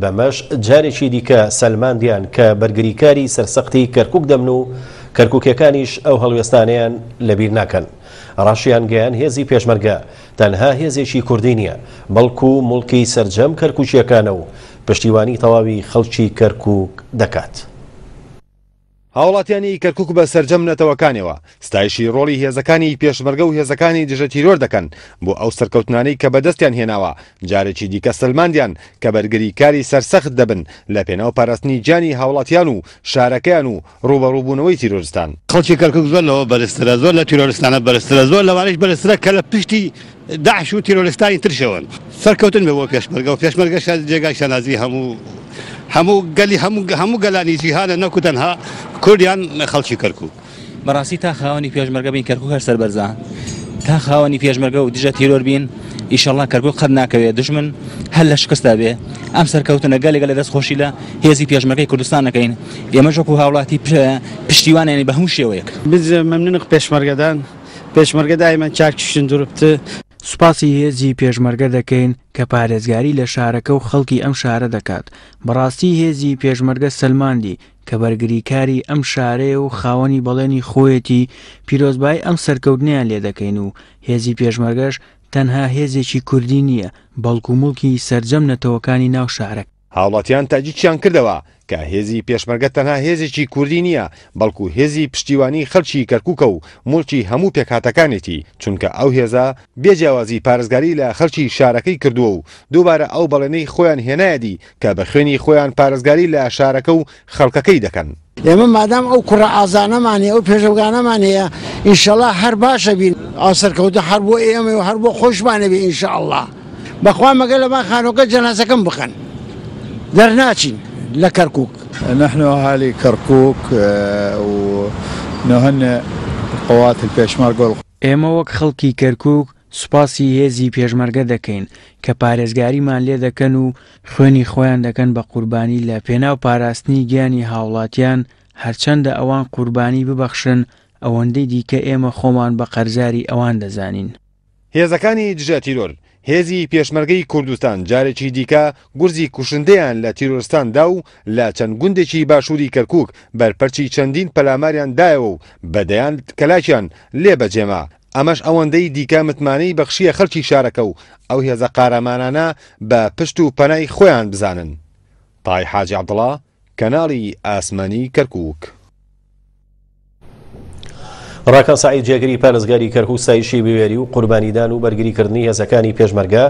بەمەش جارێکی دیکە سەلماندیان کە بەرگریکاری سەرسەختی کەرکک دەمن و کەرککیەکانیش ئەو هەڵوێستانیان لەبیر ناکەن. ڕاشیان گەیان هێزی پێشمەرگە تەنها هێزێکی کوردی نییە بەڵکو و مڵکی سرجەم کەرکوچیەکانە و پشتیوانی تەواوی خەڵکی کەرکک دەکات. هاوڵاتیانی کەرکک بە سرجەم نەتەوەکانەوە ستایشی ڕۆلی هێزەکانی پێشمەرگە و هێزەکانی دژەتیرۆر دەکەن بۆ ئەو سەرکەوتنانەی کە بەدەستیان هێناوە جارێکی دیکە سلماندیان کە بەرگری کاری سەرسەخت دەبن لە پێناو پاراستنی جانی هاوڵاتیان و شارەکەیان و ڕوبەڕووبوونەوەی تیرۆرستان خەڵکی کەرکک زۆر لەوە بەرزترە زۆر لە تیرۆرستانە بەرزترە زۆر لەوانش بەرزترە کە لە پشتی داعش و تیرۆلستانی ترشەوەن سەرکەوتن بەوە پێشمەرگە و پێشمەرگە شاد جێگای شەنازی هەموو هەموو گەلی هەموو گەلانی جیهانە نەکوتەنها کوردیان خەڵکی کەرکوو بەڕاستی تا خاوەنی پێشمەرگە بین کەرکو هەر سەربەرزان تا خاوەنی پێشمەرگە و دژە تیرۆر بین ئیشەڵا کەرگۆ قەت ناکەوێت دژمن هەر لە شکستا بێ ئەم سەرکەوتنە گەلێگە لە دەستخۆشی لە هێزی پێشمەکەی کوردستانەکەین ئێمەژۆک و هاوڵاتی پشتیوانێنی بە هەموو شێوەیەک بز ممننق پێشمەرگەدان پێشمەرگە دایمە چاک شندروبت سوپاسی هێزی پێشمەرگە دەکەین کە پارێزگاری لە شارەکە و خەڵکی ئەم شارە دەکات بەڕاستی هێزی پێشمەرگە سلماندی کە بەرگریکاری ئەم شارەیە و خاوەنی بەڵێنی خۆیەتی پیرۆزبای ئەم سەرکەوتنیان لێ دەکەین و هێزی پێشمەرگەش تەنها هێزێکی کوردی نییە بەڵکومڵکی سرجەم نەتەوەکانی ناو شارەکە هاوڵاتیان تاجی چیان کردەوە کە هێزی پێشمەرگە تەنها هێزێکی کوردی نییە بەڵکو هێزی پشتیوانی خەلکی کەرککە و مڵکی هەموو پێکاتەکانێتی چونکە ئەو هێزا بێجیاوازی پارێزگاری لە خەلکی شارەکەی کردووە و دووبارە ئەو بەڵێنەی خۆیان هێنایەدی کە بە خوێنی خۆیان پارێزگاری لە شارەکە و خەڵکەکەی دەکەن. ئێمە مادام ئەو کوڕە ئازانەمانێ ئەو پێشەوگانەمان هەیە ئینشەڵا هەر باشە بین ئاسەرکەوتە هەر بۆ ئێمە و هەر بۆ خۆشمانە بێ ئینشاءله. بەخوا مەگە لەمان خانۆکە جەناسەکەم بخەن. دەرناچین لە کەرکک نەحنەهالی کەرکک نهەن قوات پێشمار گۆڵ ئێمە وەک خەڵکی کەرکک سوپاسی هێزی پێشمەرگە دەکەین کە پارێزگاریمان لێ دەکەن و خوێنی خۆیان دەکەن بە قوربانی لە پێناو پاراستنی گیانی هاوڵاتیان هەرچەندە ئەوان قوربانی ببەخشن ئەوەندەی دیکە ئێمە خۆمان بە قەرزاری ئەوان دەزانین. هێزەکانی دژە تیرۆر هێزی پێشمەرگەی کوردستان جارێکی دیکە گورزی کوشندەیان لە تیرۆستاندا و لە چەند گوندێکی باشووری کەرکک بەرپەرچی چەندین پەلاماریان دایەوە و بەدەیان کەلاکیان لێبەجێما ئەمەش ئەوەندەی دیکە متمانەی بەخشیە خەلکی شارەکە و ئەو هێزە قارەمانانە بە پشت و پەنای خۆیان بزانن. تای حاجی عبدڵا کەناڵی ئاسمانی کەرکک. ڕاکە سعید جێگری پارێزگاری کەرهوسایشی بوێری و قوربانیدان و بەرگریکردنی هێزەکانی پێشمەرگە